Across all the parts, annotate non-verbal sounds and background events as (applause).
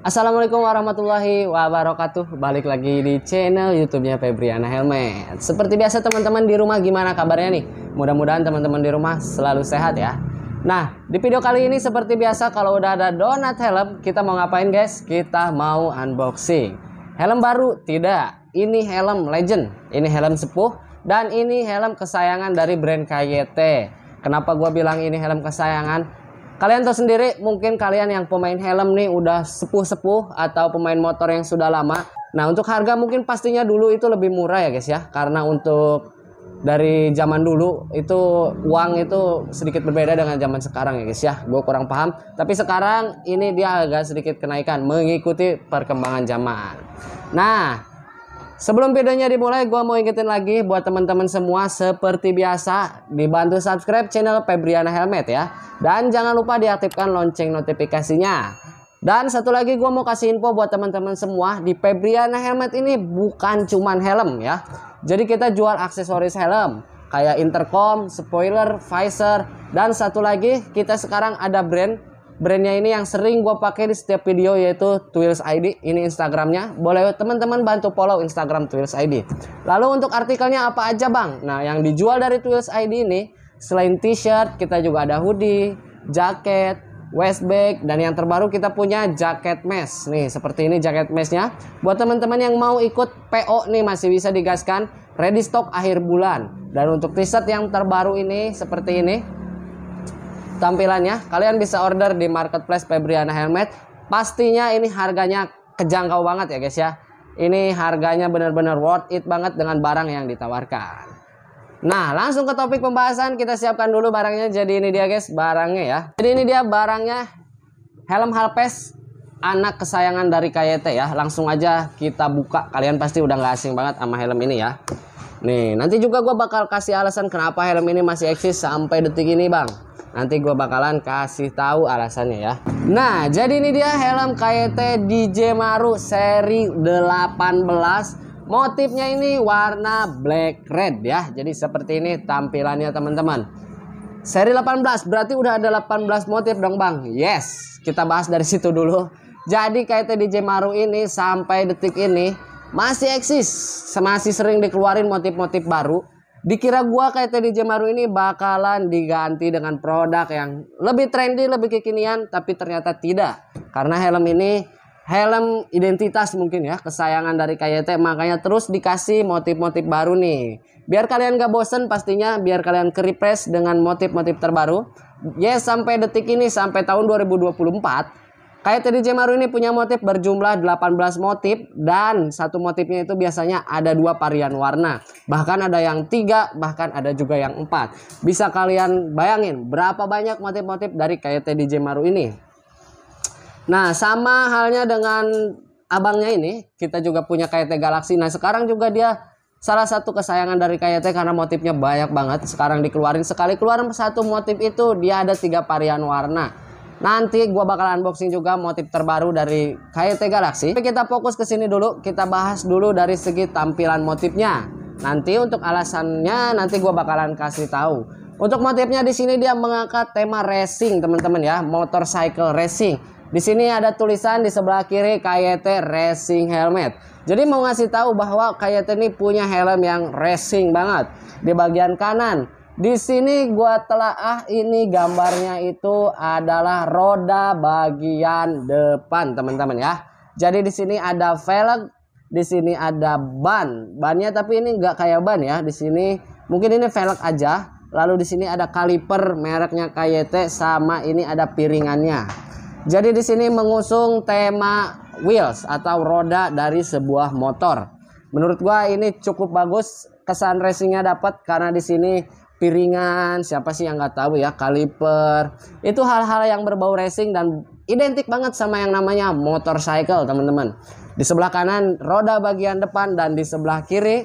Assalamualaikum warahmatullahi wabarakatuh Balik lagi di channel YouTube-nya Febriana Helmet Seperti biasa teman-teman di rumah gimana kabarnya nih? Mudah-mudahan teman-teman di rumah selalu sehat ya Nah, di video kali ini seperti biasa kalau udah ada donat helm Kita mau ngapain guys? Kita mau unboxing Helm baru? Tidak Ini helm legend Ini helm sepuh Dan ini helm kesayangan dari brand KYT Kenapa gue bilang ini helm kesayangan? Kalian tahu sendiri, mungkin kalian yang pemain helm nih udah sepuh-sepuh atau pemain motor yang sudah lama. Nah, untuk harga mungkin pastinya dulu itu lebih murah ya, guys ya. Karena untuk dari zaman dulu itu uang itu sedikit berbeda dengan zaman sekarang ya guys ya gue kurang paham tapi sekarang ini dia agak sedikit kenaikan mengikuti perkembangan zaman nah Sebelum videonya dimulai, gue mau ingetin lagi buat teman-teman semua seperti biasa dibantu subscribe channel Febriana Helmet ya. Dan jangan lupa diaktifkan lonceng notifikasinya. Dan satu lagi gue mau kasih info buat teman-teman semua di Febriana Helmet ini bukan cuman helm ya. Jadi kita jual aksesoris helm kayak intercom, spoiler, visor, dan satu lagi kita sekarang ada brand brandnya ini yang sering gue pakai di setiap video yaitu Twills ID ini Instagramnya boleh teman-teman bantu follow Instagram Twills ID lalu untuk artikelnya apa aja bang nah yang dijual dari Twills ID ini selain t-shirt kita juga ada hoodie jaket West bag dan yang terbaru kita punya jaket mesh nih seperti ini jaket meshnya buat teman-teman yang mau ikut PO nih masih bisa digaskan ready stock akhir bulan dan untuk t-shirt yang terbaru ini seperti ini tampilannya. Kalian bisa order di marketplace Febriana Helmet. Pastinya ini harganya kejangkau banget ya guys ya. Ini harganya benar-benar worth it banget dengan barang yang ditawarkan. Nah, langsung ke topik pembahasan. Kita siapkan dulu barangnya. Jadi ini dia guys, barangnya ya. Jadi ini dia barangnya helm Halpes anak kesayangan dari Kyt ya. Langsung aja kita buka. Kalian pasti udah nggak asing banget sama helm ini ya. Nih, nanti juga gue bakal kasih alasan kenapa helm ini masih eksis sampai detik ini, Bang. Nanti gue bakalan kasih tahu alasannya ya. Nah, jadi ini dia helm KYT e DJ Maru seri 18. Motifnya ini warna black red ya. Jadi seperti ini tampilannya teman-teman. Seri 18 berarti udah ada 18 motif dong Bang. Yes, kita bahas dari situ dulu. Jadi KYT e DJ Maru ini sampai detik ini masih eksis, masih sering dikeluarin motif-motif baru Dikira gua kayak Teddy Jemaru ini bakalan diganti dengan produk yang lebih trendy, lebih kekinian, tapi ternyata tidak. Karena helm ini helm identitas mungkin ya, kesayangan dari KYT, makanya terus dikasih motif-motif baru nih. Biar kalian gak bosen pastinya, biar kalian ke dengan motif-motif terbaru. Yes, sampai detik ini, sampai tahun 2024, Kayak tadi Jemaru ini punya motif berjumlah 18 motif dan satu motifnya itu biasanya ada dua varian warna. Bahkan ada yang tiga, bahkan ada juga yang empat. Bisa kalian bayangin berapa banyak motif-motif dari kayak tadi Jemaru ini. Nah sama halnya dengan abangnya ini kita juga punya KYT Galaxy. Nah sekarang juga dia salah satu kesayangan dari KYT karena motifnya banyak banget. Sekarang dikeluarin sekali keluar satu motif itu dia ada tiga varian warna. Nanti gue bakal unboxing juga motif terbaru dari KYT Galaxy. Tapi kita fokus ke sini dulu, kita bahas dulu dari segi tampilan motifnya. Nanti untuk alasannya nanti gue bakalan kasih tahu. Untuk motifnya di sini dia mengangkat tema racing, teman-teman ya, motorcycle racing. Di sini ada tulisan di sebelah kiri KYT Racing Helmet. Jadi mau ngasih tahu bahwa KYT ini punya helm yang racing banget. Di bagian kanan di sini gua telah ah ini gambarnya itu adalah roda bagian depan, teman-teman ya. Jadi di sini ada velg, di sini ada ban. Bannya tapi ini nggak kayak ban ya. Di sini mungkin ini velg aja. Lalu di sini ada kaliper mereknya KYT sama ini ada piringannya. Jadi di sini mengusung tema wheels atau roda dari sebuah motor. Menurut gua ini cukup bagus, kesan racingnya dapat karena di sini piringan, siapa sih yang nggak tahu ya, kaliper. Itu hal-hal yang berbau racing dan identik banget sama yang namanya motorcycle, teman-teman. Di sebelah kanan roda bagian depan dan di sebelah kiri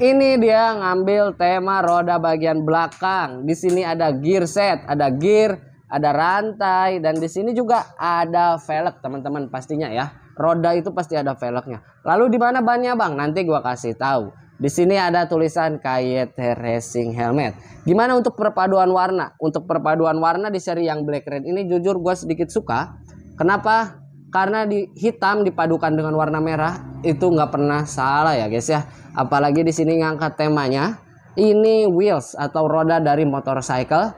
ini dia ngambil tema roda bagian belakang. Di sini ada gear set, ada gear, ada rantai dan di sini juga ada velg, teman-teman pastinya ya. Roda itu pasti ada velgnya. Lalu di mana bannya, Bang? Nanti gua kasih tahu. Di sini ada tulisan Kayet Racing Helmet. Gimana untuk perpaduan warna? Untuk perpaduan warna di seri yang black red ini jujur gue sedikit suka. Kenapa? Karena di hitam dipadukan dengan warna merah itu nggak pernah salah ya guys ya. Apalagi di sini ngangkat temanya. Ini wheels atau roda dari motorcycle.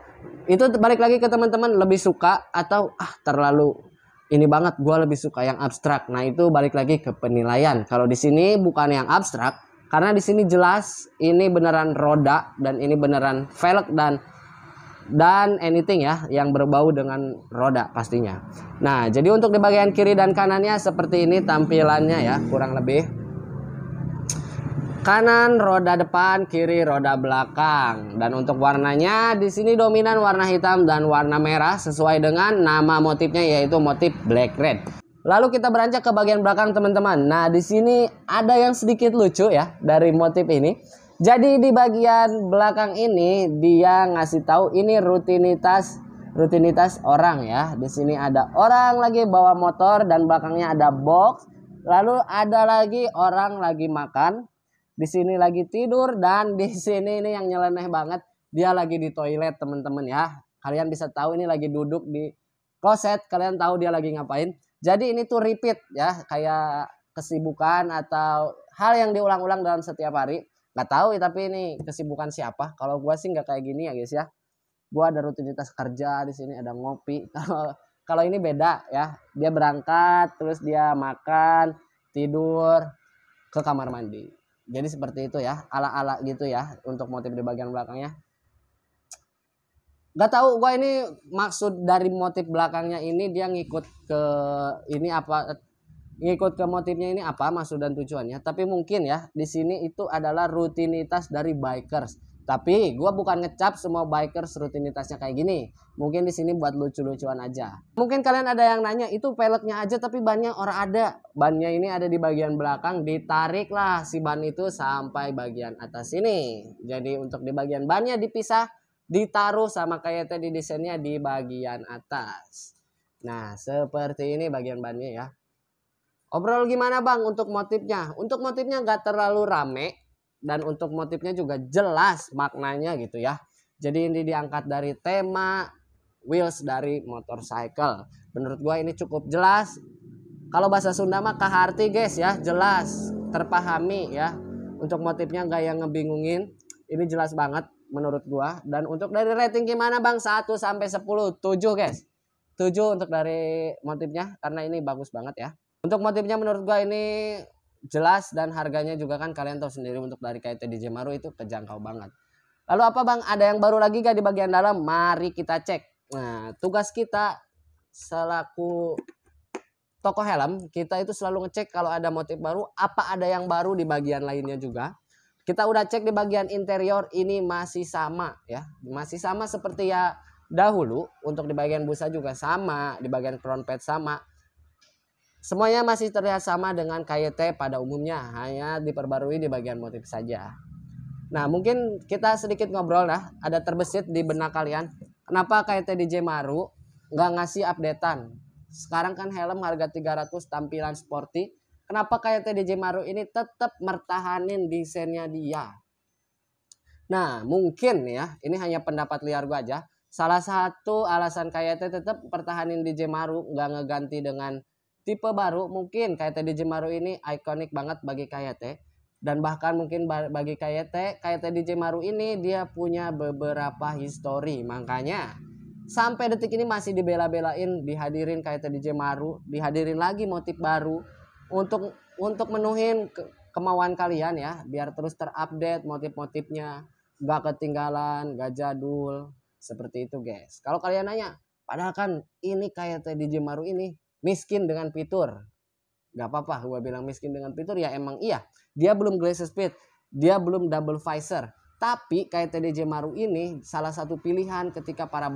Itu balik lagi ke teman-teman lebih suka atau ah terlalu ini banget gue lebih suka yang abstrak. Nah itu balik lagi ke penilaian. Kalau di sini bukan yang abstrak, karena di sini jelas ini beneran roda dan ini beneran velg dan dan anything ya yang berbau dengan roda pastinya. Nah, jadi untuk di bagian kiri dan kanannya seperti ini tampilannya ya, kurang lebih. Kanan roda depan, kiri roda belakang. Dan untuk warnanya di sini dominan warna hitam dan warna merah sesuai dengan nama motifnya yaitu motif black red. Lalu kita beranjak ke bagian belakang teman-teman. Nah, di sini ada yang sedikit lucu ya dari motif ini. Jadi di bagian belakang ini dia ngasih tahu ini rutinitas rutinitas orang ya. Di sini ada orang lagi bawa motor dan belakangnya ada box. Lalu ada lagi orang lagi makan. Di sini lagi tidur dan di sini ini yang nyeleneh banget dia lagi di toilet teman-teman ya. Kalian bisa tahu ini lagi duduk di kloset, kalian tahu dia lagi ngapain. Jadi ini tuh repeat ya, kayak kesibukan atau hal yang diulang-ulang dalam setiap hari. Nggak tahu ya, tapi ini kesibukan siapa. Kalau gue sih nggak kayak gini ya guys ya. Gue ada rutinitas kerja di sini, ada ngopi. (laughs) Kalau kalau ini beda ya. Dia berangkat, terus dia makan, tidur, ke kamar mandi. Jadi seperti itu ya, ala-ala gitu ya untuk motif di bagian belakangnya nggak tahu gue ini maksud dari motif belakangnya ini dia ngikut ke ini apa ngikut ke motifnya ini apa maksud dan tujuannya tapi mungkin ya di sini itu adalah rutinitas dari bikers tapi gue bukan ngecap semua bikers rutinitasnya kayak gini. Mungkin di sini buat lucu-lucuan aja. Mungkin kalian ada yang nanya, itu peleknya aja tapi bannya orang ada. Bannya ini ada di bagian belakang, ditariklah si ban itu sampai bagian atas ini. Jadi untuk di bagian bannya dipisah, ditaruh sama kayak tadi desainnya di bagian atas. Nah, seperti ini bagian bannya ya. Obrol gimana bang untuk motifnya? Untuk motifnya nggak terlalu rame dan untuk motifnya juga jelas maknanya gitu ya. Jadi ini diangkat dari tema wheels dari motorcycle. Menurut gua ini cukup jelas. Kalau bahasa Sunda mah kaharti guys ya, jelas, terpahami ya. Untuk motifnya nggak yang ngebingungin, ini jelas banget menurut gua dan untuk dari rating gimana Bang 1 sampai 10 7 guys 7 untuk dari motifnya karena ini bagus banget ya untuk motifnya menurut gua ini jelas dan harganya juga kan kalian tahu sendiri untuk dari KT DJ Maru itu kejangkau banget lalu apa Bang ada yang baru lagi gak di bagian dalam mari kita cek nah tugas kita selaku toko helm kita itu selalu ngecek kalau ada motif baru apa ada yang baru di bagian lainnya juga kita udah cek di bagian interior ini masih sama ya. Masih sama seperti ya dahulu untuk di bagian busa juga sama, di bagian front pad sama. Semuanya masih terlihat sama dengan KYT pada umumnya, hanya diperbarui di bagian motif saja. Nah, mungkin kita sedikit ngobrol lah, ada terbesit di benak kalian, kenapa KYT DJ Maru nggak ngasih updatean? Sekarang kan helm harga 300 tampilan sporty, Kenapa kayak TDJ Maru ini tetap mertahanin desainnya dia? Nah, mungkin ya, ini hanya pendapat liar gua aja. Salah satu alasan kayak tetap pertahanin DJ Maru nggak ngeganti dengan tipe baru mungkin kayak DJ Maru ini ikonik banget bagi kayak T dan bahkan mungkin bagi kayak T KYT DJ Maru ini dia punya beberapa histori makanya sampai detik ini masih dibela-belain dihadirin KYT DJ Maru dihadirin lagi motif baru untuk untuk menuhin ke, kemauan kalian ya biar terus terupdate motif-motifnya gak ketinggalan gak jadul seperti itu guys kalau kalian nanya padahal kan ini kayak tdj Maru ini miskin dengan fitur gak apa-apa gue bilang miskin dengan fitur ya emang iya dia belum glass speed dia belum double visor tapi kayak TDJ Maru ini salah satu pilihan ketika para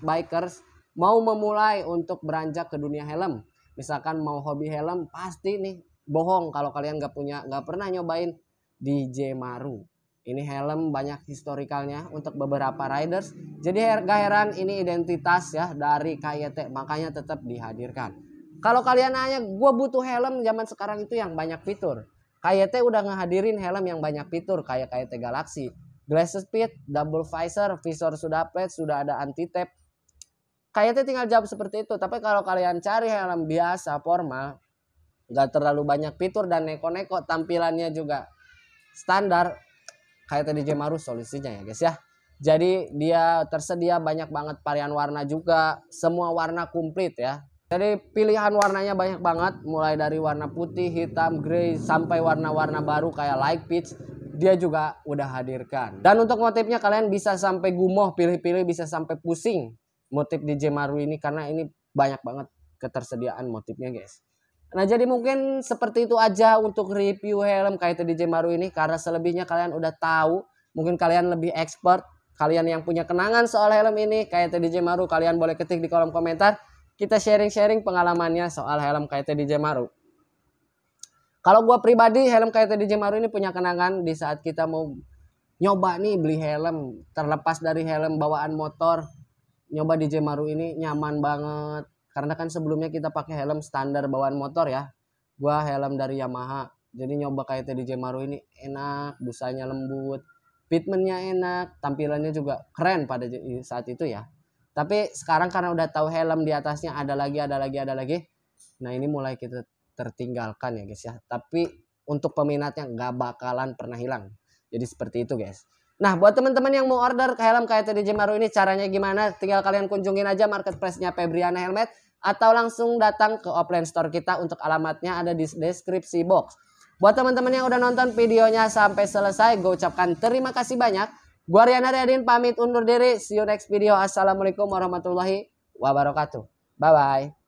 bikers mau memulai untuk beranjak ke dunia helm misalkan mau hobi helm pasti nih bohong kalau kalian nggak punya nggak pernah nyobain DJ Maru ini helm banyak historikalnya untuk beberapa riders jadi gak heran ini identitas ya dari KYT makanya tetap dihadirkan kalau kalian nanya gue butuh helm zaman sekarang itu yang banyak fitur KYT udah ngehadirin helm yang banyak fitur kayak KYT Galaxy glasses speed double visor visor sudah plate, sudah ada anti tap kayaknya tinggal jawab seperti itu tapi kalau kalian cari helm biasa formal nggak terlalu banyak fitur dan neko-neko tampilannya juga standar kayak tadi Jemaru solusinya ya guys ya jadi dia tersedia banyak banget varian warna juga semua warna komplit ya jadi pilihan warnanya banyak banget mulai dari warna putih hitam grey sampai warna-warna baru kayak light peach dia juga udah hadirkan dan untuk motifnya kalian bisa sampai gumoh pilih-pilih bisa sampai pusing motif DJ Maru ini karena ini banyak banget ketersediaan motifnya guys. Nah jadi mungkin seperti itu aja untuk review helm kaitu DJ Maru ini karena selebihnya kalian udah tahu, mungkin kalian lebih expert, kalian yang punya kenangan soal helm ini kaitu DJ Maru, kalian boleh ketik di kolom komentar. Kita sharing-sharing pengalamannya soal helm kaitu DJ Maru. Kalau gue pribadi helm kaitu DJ Maru ini punya kenangan di saat kita mau nyoba nih beli helm terlepas dari helm bawaan motor nyoba DJ Maru ini nyaman banget karena kan sebelumnya kita pakai helm standar bawaan motor ya gua helm dari Yamaha jadi nyoba kayak DJ Maru ini enak busanya lembut fitmentnya enak tampilannya juga keren pada saat itu ya tapi sekarang karena udah tahu helm di atasnya ada lagi ada lagi ada lagi nah ini mulai kita tertinggalkan ya guys ya tapi untuk peminatnya nggak bakalan pernah hilang jadi seperti itu guys Nah, buat teman-teman yang mau order helm kayak TDJ Maru ini caranya gimana? Tinggal kalian kunjungin aja marketplace-nya Febriana Helmet atau langsung datang ke offline store kita untuk alamatnya ada di deskripsi box. Buat teman-teman yang udah nonton videonya sampai selesai, gue ucapkan terima kasih banyak. Gue Riana Riyadin, pamit undur diri. See you next video. Assalamualaikum warahmatullahi wabarakatuh. Bye-bye.